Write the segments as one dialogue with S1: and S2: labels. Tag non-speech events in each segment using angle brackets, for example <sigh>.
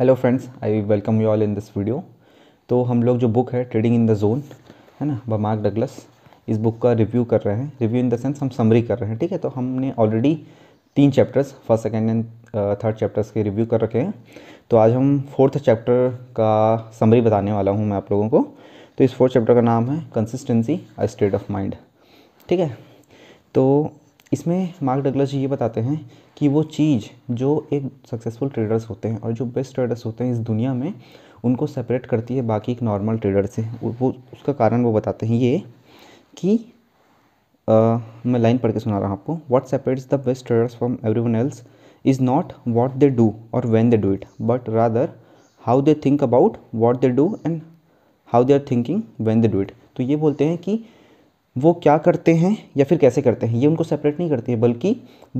S1: hello friends I welcome you all in this video तो हम लोग जो बुक है ट्रेडिंग इन द जोन है ना ब मार्क डगलस इस बुक का रिव्यू कर रहे हैं रिव्यू इन द सेंस हम समरी कर रहे हैं ठीक है तो हमने ऑलरेडी तीन chapters first second and third chapters के रिव्यू कर रखे हैं तो आज हम फोर्थ चैप्टर का समरी बताने वाला हूँ मैं आप लोगों को तो इस फोर्थ चैप्टर का नाम है consistency a state of mind ठीक है तो इसमें मार्क डगलस जी ये बताते हैं कि वो चीज़ जो एक सक्सेसफुल ट्रेडर्स होते हैं और जो बेस्ट ट्रेडर्स होते हैं इस दुनिया में उनको सेपरेट करती है बाकी एक नॉर्मल ट्रेडर से वो उसका कारण वो बताते हैं ये कि आ, मैं लाइन पढ़ के सुना रहा हूँ आपको what separates the best traders from everyone else is not what they do और when they do it but rather how they think about what they do and how they are thinking when they do it तो ये बोलते हैं कि वो क्या करते हैं या फिर कैसे करते हैं ये उनको सेपरेट नहीं करती है बल्कि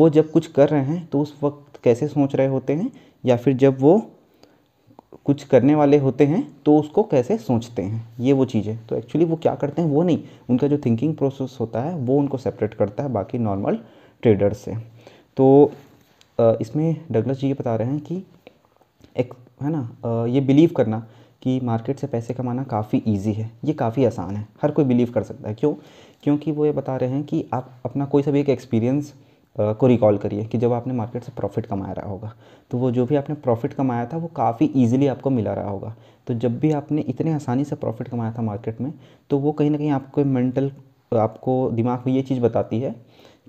S1: वो जब कुछ कर रहे हैं तो उस वक्त कैसे सोच रहे होते हैं या फिर जब वो कुछ करने वाले होते हैं तो उसको कैसे सोचते हैं ये वो चीज़ है तो एक्चुअली वो क्या करते हैं वो नहीं उनका जो थिंकिंग प्रोसेस होता है वो उनको सेपरेट करता है बाकी नॉर्मल ट्रेडर्स से तो इसमें डगलस जी ये बता रहे हैं कि एक है ना ये बिलीव करना कि मार्केट से पैसे कमाना काफ़ी ईजी है ये काफ़ी आसान है हर कोई बिलीव कर सकता है क्यों क्योंकि वो ये बता रहे हैं कि आप अपना कोई सा भी एक एक्सपीरियंस को रिकॉल करिए कि जब आपने मार्केट से प्रॉफिट कमाया रहा होगा तो वो जो भी आपने प्रॉफिट कमाया था वो काफ़ी ईजिली आपको मिला रहा होगा तो जब भी आपने इतने आसानी से प्रॉफिट कमाया था मार्केट में तो वो कहीं ना कहीं आपको मेंटल आपको दिमाग में ये चीज़ बताती है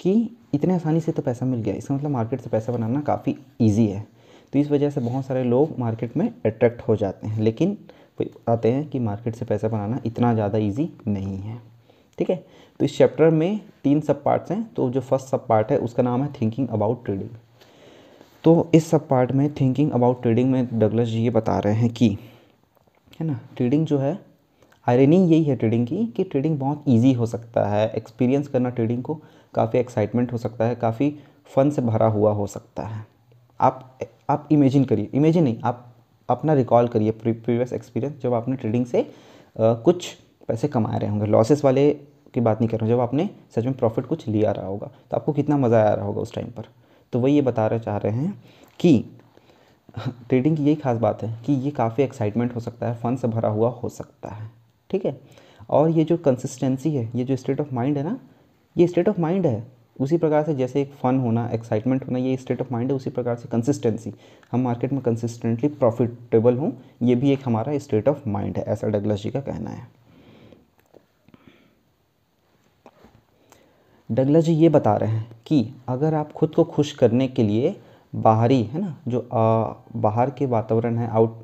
S1: कि इतने आसानी से तो पैसा मिल गया इसका मतलब मार्केट से पैसा बनाना काफ़ी ईजी है तो इस वजह से बहुत सारे लोग मार्केट में अट्रैक्ट हो जाते हैं लेकिन आते हैं कि मार्केट से पैसा बनाना इतना ज़्यादा ईजी नहीं है ठीक है तो इस चैप्टर में तीन सब पार्ट्स हैं तो जो फर्स्ट सब पार्ट है उसका नाम है थिंकिंग अबाउट ट्रेडिंग तो इस सब पार्ट में थिंकिंग अबाउट ट्रेडिंग में डगलस जी ये बता रहे हैं कि है ना ट्रेडिंग जो है आयरनी यही है ट्रेडिंग की कि ट्रेडिंग बहुत ईजी हो सकता है एक्सपीरियंस करना ट्रेडिंग को काफ़ी एक्साइटमेंट हो सकता है काफ़ी फन से भरा हुआ हो सकता है आप आप इमेजिन करिए इमेजिन नहीं आप अपना रिकॉल करिए प्रीवियस एक्सपीरियंस जब आपने ट्रेडिंग से आ, कुछ पैसे कमाए रहे होंगे लॉसेस वाले की बात नहीं कर रहा हूँ जब आपने सच में प्रॉफिट कुछ लिया रहा होगा तो आपको कितना मज़ा आ रहा होगा उस टाइम पर तो वही ये बताना चाह रहे हैं कि ट्रेडिंग <laughs> की यही खास बात है कि ये काफ़ी एक्साइटमेंट हो सकता है फन से भरा हुआ हो सकता है ठीक है और ये जो कंसिस्टेंसी है ये जो स्टेट ऑफ माइंड है ना ये स्टेट ऑफ माइंड है उसी प्रकार से जैसे एक फ़न होना एक्साइटमेंट होना ये स्टेट ऑफ माइंड है उसी प्रकार से कंसिस्टेंसी हम मार्केट में कंसिस्टेंटली प्रॉफिटेबल हों ये भी एक हमारा स्टेट ऑफ माइंड है ऐसा डगलस जी का कहना है डगला जी ये बता रहे हैं कि अगर आप खुद को खुश करने के लिए बाहरी है ना जो आ, बाहर के वातावरण है आउट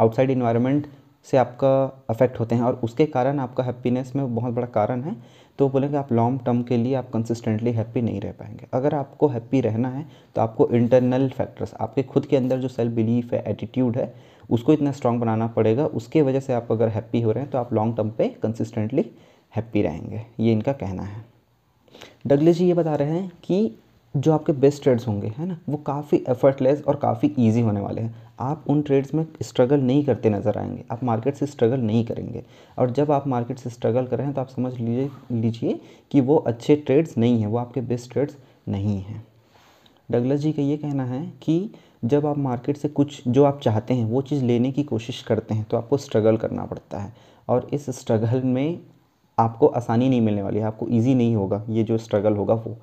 S1: आउटसाइड इन्वायरमेंट से आपका अफेक्ट होते हैं और उसके कारण आपका हैप्पीनेस में बहुत बड़ा कारण है तो बोलेंगे आप लॉन्ग टर्म के लिए आप कंसिस्टेंटली हैप्पी नहीं रह पाएंगे अगर आपको हैप्पी रहना है तो आपको इंटरनल फैक्टर्स आपके खुद के अंदर जो सेल्फ बिलीफ है एटीट्यूड है उसको इतना स्ट्रांग बनाना पड़ेगा उसके वजह से आप अगर हैप्पी हो रहे हैं तो आप लॉन्ग टर्म पे कंसिस्टेंटली हैप्पी रहेंगे ये इनका कहना है डगले जी ये बता रहे हैं कि जो आपके बेस्ट ट्रेड्स होंगे है ना वो काफ़ी एफर्टलेस और काफ़ी ईजी होने वाले हैं आप उन ट्रेड्स में स्ट्रगल नहीं करते नज़र आएंगे आप मार्केट से स्ट्रगल नहीं करेंगे और जब आप मार्केट से स्ट्रगल कर रहे हैं तो आप समझ लीजिए लीजिए कि वो अच्छे ट्रेड्स नहीं हैं वो आपके बेस्ट ट्रेड्स नहीं हैं डगलस जी का ये कहना है कि जब आप मार्केट से कुछ जो आप चाहते हैं वो चीज़ लेने की कोशिश करते हैं तो आपको स्ट्रगल करना पड़ता है और इस स्ट्रगल में आपको आसानी नहीं मिलने वाली है आपको ईजी नहीं होगा ये जो स्ट्रगल होगा वो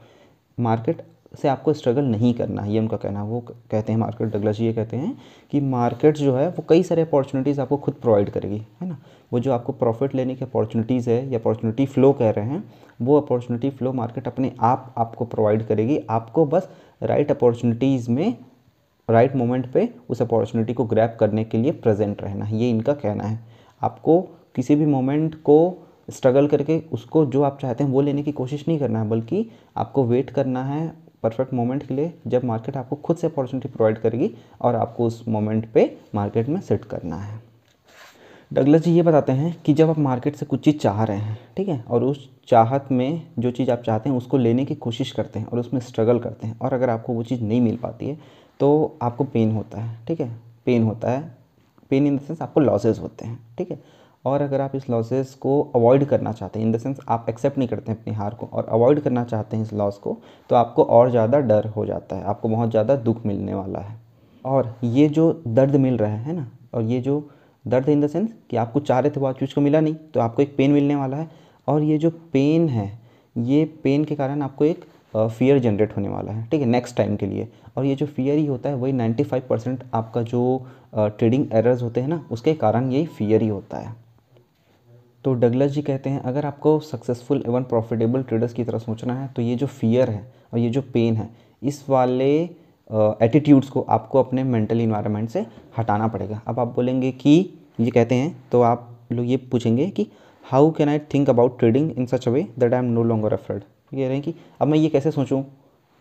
S1: मार्केट से आपको स्ट्रगल नहीं करना है ये उनका कहना है वो कहते हैं मार्केट डगला जी ये कहते हैं कि मार्केट जो है वो कई सारे अपॉर्चुनिटीज़ आपको खुद प्रोवाइड करेगी है ना वो जो आपको प्रॉफिट लेने की अपॉर्चुनिटीज़ है या अपॉर्चुनिटी फ़्लो कह रहे हैं वो अपॉर्चुनिटी फ़्लो मार्केट अपने आप आपको प्रोवाइड करेगी आपको बस राइट अपॉर्चुनिटीज़ में राइट मोमेंट पर उस अपॉर्चुनिटी को ग्रैप करने के लिए प्रजेंट रहना ये इनका कहना है आपको किसी भी मोमेंट को स्ट्रगल करके उसको जो आप चाहते हैं वो लेने की कोशिश नहीं करना है बल्कि आपको वेट करना है परफेक्ट मोमेंट के लिए जब मार्केट आपको खुद से अपॉर्चुनिटी प्रोवाइड करेगी और आपको उस मोमेंट पे मार्केट में सेट करना है डगलस जी ये बताते हैं कि जब आप मार्केट से कुछ चीज़ चाह रहे हैं ठीक है और उस चाहत में जो चीज़ आप चाहते हैं उसको लेने की कोशिश करते हैं और उसमें स्ट्रगल करते हैं और अगर आपको वो चीज़ नहीं मिल पाती है तो आपको पेन होता है ठीक है पेन होता है पेन इन द सेंस आपको लॉसेज होते हैं ठीक है और अगर आप इस लॉसेस को अवॉइड करना चाहते हैं इन द सेंस आप एक्सेप्ट नहीं करते हैं अपनी हार को और अवॉइड करना चाहते हैं इस लॉस को तो आपको और ज़्यादा डर हो जाता है आपको बहुत ज़्यादा दुख मिलने वाला है और ये जो दर्द मिल रहा है ना और ये जो दर्द इन द सेंस कि आपको चाह रहे थे वो आप चीज़ को मिला नहीं तो आपको एक पेन मिलने वाला है और ये जो पेन है ये पेन के कारण आपको एक फियर जनरेट होने वाला है ठीक है नेक्स्ट टाइम के लिए और ये जो फियर ही होता है वही 95 परसेंट आपका जो ट्रेडिंग एरर्स होते हैं ना उसके कारण यही फियर ही होता है तो डगलस जी कहते हैं अगर आपको सक्सेसफुल एवं प्रॉफिटेबल ट्रेडर्स की तरह सोचना है तो ये जो फियर है और ये जो पेन है इस वाले एटीट्यूड्स uh, को आपको अपने मेंटल इन्वायरमेंट से हटाना पड़ेगा अब आप बोलेंगे कि ये कहते हैं तो आप लोग ये पूछेंगे कि how can I think about trading in such a way that I am no longer afraid कह रहे हैं कि अब मैं ये कैसे सोचूं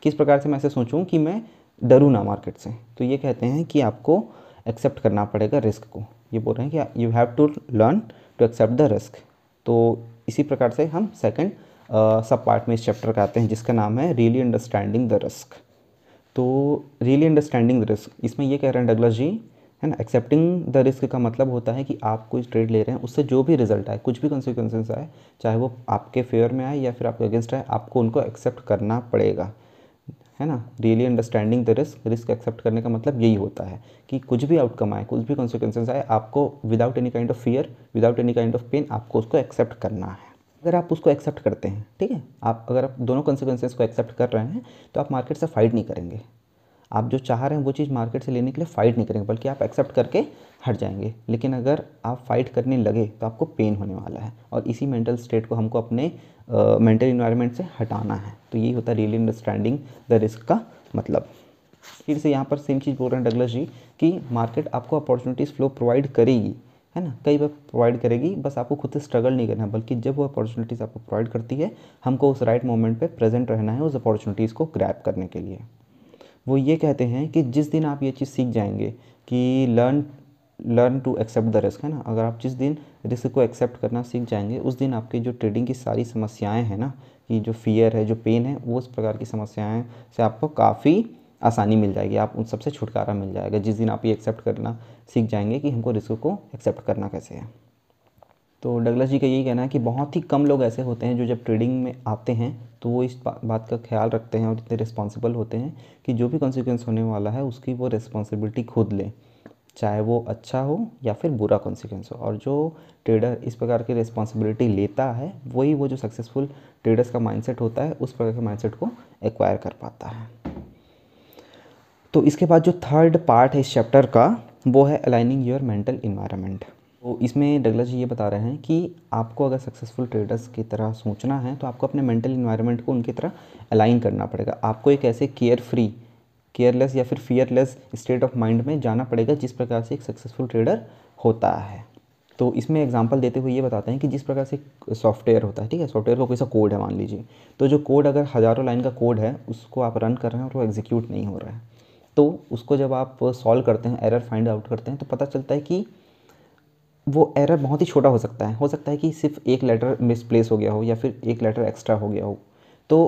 S1: किस प्रकार से मैं ऐसे सोचूँ कि मैं डरूँ ना मार्केट से तो ये कहते हैं कि आपको एक्सेप्ट करना पड़ेगा रिस्क को ये बोल रहे हैं कि you have to learn to accept the risk तो इसी प्रकार से हम सेकेंड सब पार्ट में इस चैप्टर का आते हैं जिसका नाम है रियली अंडरस्टैंडिंग द रिस्क तो रियली अंडरस्टैंडिंग द रिस्क इसमें ये कह रहे हैं डगलस जी है ना एक्सेप्टिंग द रिस्क का मतलब होता है कि आप कोई ट्रेड ले रहे हैं उससे जो भी रिजल्ट आए कुछ भी कॉन्सिक्वेंसेस आए चाहे वो आपके फेवर में आए या फिर आपके अगेंस्ट आए आपको उनको एक्सेप्ट करना पड़ेगा है ना really understanding the risk risk accept करने का मतलब यही होता है कि कुछ भी आउटकम आए कुछ भी कॉन्सिक्वेंसेज आए आपको without any kind of fear without any kind of pain आपको उसको एक्सेप्ट करना है अगर आप उसको एक्सेप्ट करते हैं ठीक है आप अगर आप दोनों कॉन्सिक्वेंसेज को एक्सेप्ट कर रहे हैं तो आप मार्केट से फाइट नहीं करेंगे आप जो चाह रहे हैं वो चीज़ मार्केट से लेने के लिए फ़ाइट नहीं करेंगे बल्कि आप एक्सेप्ट करके हट जाएंगे लेकिन अगर आप फाइट करने लगे तो आपको पेन होने वाला है और इसी मेंटल स्टेट को हमको अपने मेंटल uh, इन्वायरमेंट से हटाना है तो यही होता है रियली अंडरस्टैंडिंग द रिस्क का मतलब फिर से यहाँ पर सेम चीज़ बोल रहे हैं डगलस जी कि मार्केट आपको अपॉर्चुनिटीज़ फ्लो प्रोवाइड करेगी है ना कई बार प्रोवाइड करेगी बस आपको खुद से स्ट्रगल नहीं करना है बल्कि जब वो अपॉर्चुनिटीज़ आपको प्रोवाइड करती है हमको उस राइट मोमेंट पे प्रेजेंट रहना है उस अपॉर्चुनिटीज़ को ग्रैप करने के लिए वो ये कहते हैं कि जिस दिन आप ये चीज़ सीख जाएंगे कि learn learn to accept the risk है ना अगर आप जिस दिन रिस्क को एक्सेप्ट करना सीख जाएंगे उस दिन आपकी जो ट्रेडिंग की सारी समस्याएं हैं ना कि जो फियर है जो पेन है वो उस प्रकार की समस्याएं से आपको काफ़ी आसानी मिल जाएगी आप उन सबसे छुटकारा मिल जाएगा जिस दिन आप ये एक्सेप्ट करना सीख जाएंगे कि हमको रिस्क को एक्सेप्ट करना कैसे है तो डगलस जी का यही कहना है कि बहुत ही कम लोग ऐसे होते हैं जो जब ट्रेडिंग में आते हैं तो वो इस बात का ख्याल रखते हैं और इतने रिस्पॉन्सिबल होते हैं कि जो भी कॉन्सिक्वेंस होने वाला है उसकी वो रिस्पॉन्सिबिलिटी खुद लें चाहे वो अच्छा हो या फिर बुरा कॉन्सिक्वेंस हो और जो ट्रेडर इस प्रकार की रिस्पॉन्सिबिलिटी लेता है वही वो जो सक्सेसफुल ट्रेडर्स का माइंडसेट होता है उस प्रकार के माइंडसेट को एक्वायर कर पाता है तो इसके बाद जो थर्ड पार्ट है इस चैप्टर का वो है अलाइनिंग योर मेंटल इन्वायरमेंट तो इसमें डगला जी ये बता रहे हैं कि आपको अगर सक्सेसफुल ट्रेडर्स की तरह सोचना है तो आपको अपने मेंटल इन्वायरमेंट को उनकी तरह अलाइन करना पड़ेगा आपको एक ऐसे केयर फ्री केयरलेस या फिर फियरलेस स्टेट ऑफ माइंड में जाना पड़ेगा जिस प्रकार से एक सक्सेसफुल ट्रेडर होता है तो इसमें एग्जाम्पल देते हुए ये बताते हैं कि जिस प्रकार से सॉफ्टवेयर होता है ठीक है सॉफ्टवेयर का कोई सा कोड है मान लीजिए तो जो कोड अगर हज़ारों लाइन का कोड है उसको आप रन कर रहे हैं और वो एग्जीक्यूट नहीं हो रहा है तो उसको जब आप सॉल्व करते हैं एरर फाइंड आउट करते हैं तो पता चलता है कि वो एरर बहुत ही छोटा हो सकता है हो सकता है कि सिर्फ एक लेटर मिसप्लेस हो गया हो या फिर एक लेटर एक्स्ट्रा हो गया हो तो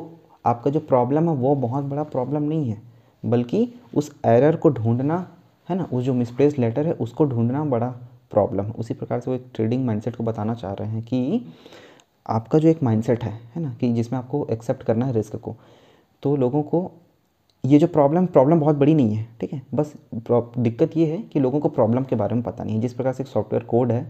S1: आपका जो प्रॉब्लम है वो बहुत बड़ा प्रॉब्लम नहीं है बल्कि उस एरर को ढूंढना है ना उस जो मिसप्लेस लेटर है उसको ढूंढना बड़ा प्रॉब्लम है उसी प्रकार से वो एक ट्रेडिंग माइंडसेट को बताना चाह रहे हैं कि आपका जो एक माइंडसेट है है ना कि जिसमें आपको एक्सेप्ट करना है रिस्क को तो लोगों को ये जो प्रॉब्लम प्रॉब्लम बहुत बड़ी नहीं है ठीक है बस दिक्कत ये है कि लोगों को प्रॉब्लम के बारे में पता नहीं है जिस प्रकार से एक सॉफ्टवेयर कोड है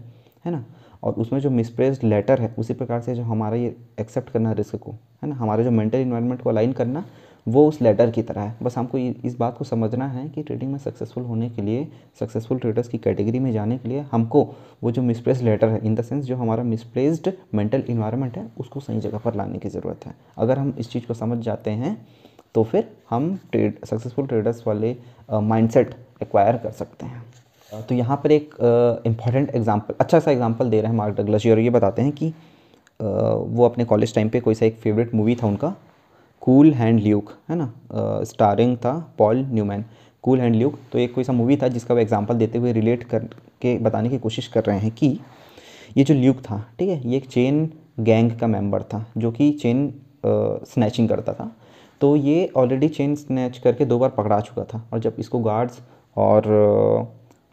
S1: है ना और उसमें जो मिसप्रेस लेटर है उसी प्रकार से जो हमारा ये एक्सेप्ट करना रिस्क को है ना हमारे जो मेंटल इन्वायरमेंट को अलाइन करना वो उस लेटर की तरह है बस हमको इस बात को समझना है कि ट्रेडिंग में सक्सेसफुल होने के लिए सक्सेसफुल ट्रेडर्स की कैटेगरी में जाने के लिए हमको वो जो मिसप्लेस लेटर है इन द सेंस जो हमारा मिसप्लेस्ड मेंटल इन्वायरमेंट है उसको सही जगह पर लाने की ज़रूरत है अगर हम इस चीज़ को समझ जाते हैं तो फिर हम ट्रेड सक्सेसफुल ट्रेडर्स वाले माइंडसेट एक्वायर कर सकते हैं तो यहाँ पर एक इम्पॉर्टेंट एग्जांपल अच्छा सा एग्जांपल दे रहे हैं मार्क डगलस जी और ये बताते हैं कि uh, वो अपने कॉलेज टाइम पे कोई सा एक फेवरेट मूवी था उनका कूल हैंड ल्यूक है ना स्टारिंग uh, था Paul Newman Cool Hand Luke तो एक कोई सा मूवी था जिसका वो एग्जाम्पल देते हुए रिलेट करके बताने की कोशिश कर रहे हैं कि ये जो ल्यूक था ठीक है ये एक चेन गैंग का मेम्बर था जो कि चेन स्नैचिंग करता था तो ये ऑलरेडी चेन स्नैच करके दो बार पकड़ा चुका था और जब इसको गार्ड्स और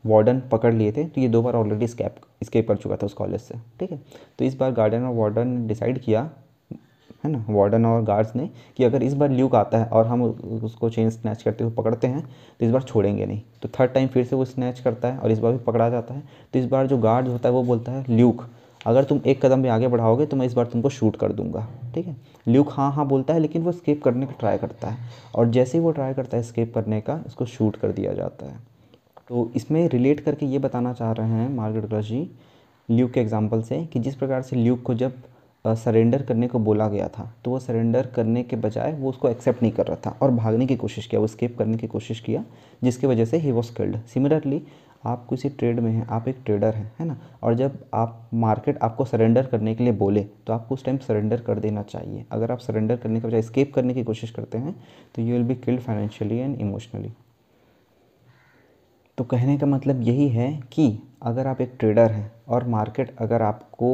S1: वार्डन uh, पकड़ लिए थे तो ये दो बार ऑलरेडी स्कैप स्केप कर चुका था उस कॉलेज से ठीक है तो इस बार गार्डन और वार्डन ने डिसाइड किया है ना वार्डन और गार्ड्स ने कि अगर इस बार ल्यूक आता है और हम उसको चेन स्नैच करते हुए पकड़ते हैं तो इस बार छोड़ेंगे नहीं तो थर्ड टाइम फिर से वो स्नैच करता है और इस बार भी पकड़ा जाता है तो इस बार जो गार्ड्स होता है वो बोलता है ल्यूक अगर तुम एक कदम भी आगे बढ़ाओगे तो मैं इस बार तुमको शूट कर दूंगा ठीक है ल्यूक हाँ हाँ बोलता है लेकिन वो स्केप करने की ट्राई करता है और जैसे ही वो ट्राई करता है स्केप करने का इसको शूट कर दिया जाता है तो इसमें रिलेट करके ये बताना चाह रहे हैं मार्गरेट जी ल्यूक के एग्जाम्पल से कि जिस प्रकार से ल्यूक को जब सरेंडर करने को बोला गया था तो वो सरेंडर करने के बजाय वो उसको एक्सेप्ट नहीं कर रहा था और भागने की कोशिश किया वो स्केप करने की कोशिश किया जिसकी वजह से ही वॉज किल्ड सिमिलरली आप किसी ट्रेड में हैं आप एक ट्रेडर हैं है ना और जब आप मार्केट आपको सरेंडर करने के लिए बोले तो आपको उस टाइम सरेंडर कर देना चाहिए अगर आप सरेंडर करने के बजाय स्केप करने की कोशिश करते हैं तो you will be killed financially and emotionally तो कहने का मतलब यही है कि अगर आप एक ट्रेडर हैं और मार्केट अगर आपको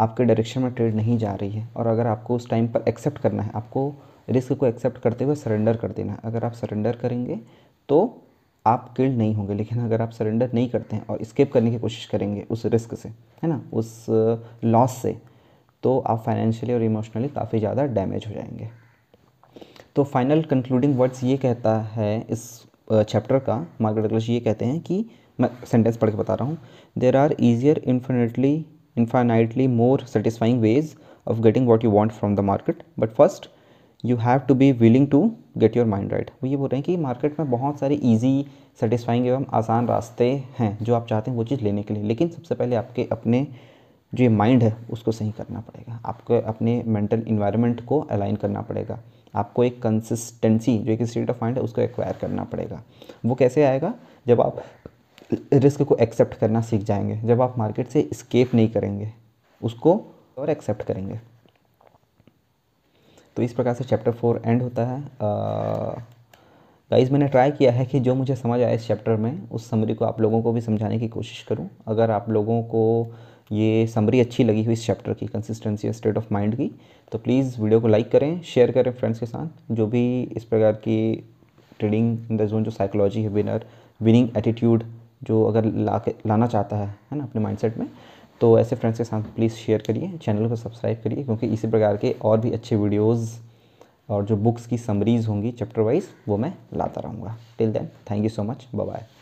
S1: आपके डायरेक्शन में ट्रेड नहीं जा रही है और अगर आपको उस टाइम पर एक्सेप्ट करना है आपको रिस्क को एक्सेप्ट करते हुए सरेंडर कर देना है अगर आप सरेंडर करेंगे तो आप किल्ड नहीं होंगे लेकिन अगर आप सरेंडर नहीं करते हैं और स्केप करने की कोशिश करेंगे उस रिस्क से है ना उस लॉस uh, से तो आप फाइनेंशियली और इमोशनली काफ़ी ज़्यादा डैमेज हो जाएंगे तो फाइनल कंक्लूडिंग वर्ड्स ये कहता है इस चैप्टर uh, का मार्गरेट डगलस ये कहते हैं कि मैं सेंटेंस पढ़ के बता रहा हूँ there are easier infinitely infinitely more satisfying ways of getting what you want from the market but first you have to be willing to get your mind right वो ये बोल रहे हैं कि मार्केट में बहुत सारे ईजी सेटिस्फाइंग एवं आसान रास्ते हैं जो आप चाहते हैं वो चीज़ लेने के लिए लेकिन सबसे पहले आपके अपने जो ये माइंड है उसको सही करना पड़ेगा आपको अपने मेंटल इन्वायरमेंट को अलाइन करना पड़ेगा आपको एक कंसिस्टेंसी जो एक स्टेट ऑफ माइंड है उसको एक्वायर करना पड़ेगा वो कैसे आएगा जब आप रिस्क को एक्सेप्ट करना सीख जाएंगे जब आप मार्केट से स्केप नहीं करेंगे उसको और एक्सेप्ट करेंगे तो इस प्रकार से चैप्टर फोर एंड होता है गाइज मैंने ट्राई किया है कि जो मुझे समझ आया इस चैप्टर में उस समरी को आप लोगों को भी समझाने की कोशिश करूं अगर आप लोगों को ये समरी अच्छी लगी हुई इस चैप्टर की कंसिस्टेंसी और स्टेट ऑफ माइंड की तो प्लीज़ वीडियो को लाइक करें शेयर करें फ्रेंड्स के साथ जो भी इस प्रकार की ट्रेडिंग इन द जोन जो साइकोलॉजी है विनर विनिंग एटीट्यूड जो अगर ला के लाना चाहता है है ना अपने माइंडसेट में तो ऐसे फ्रेंड्स के साथ प्लीज़ शेयर करिए चैनल को सब्सक्राइब करिए क्योंकि इसी प्रकार के और भी अच्छे वीडियोज़ और जो बुक्स की समरीज़ होंगी चैप्टर वाइज वो मैं लाता रहूँगा till then thank you so much bye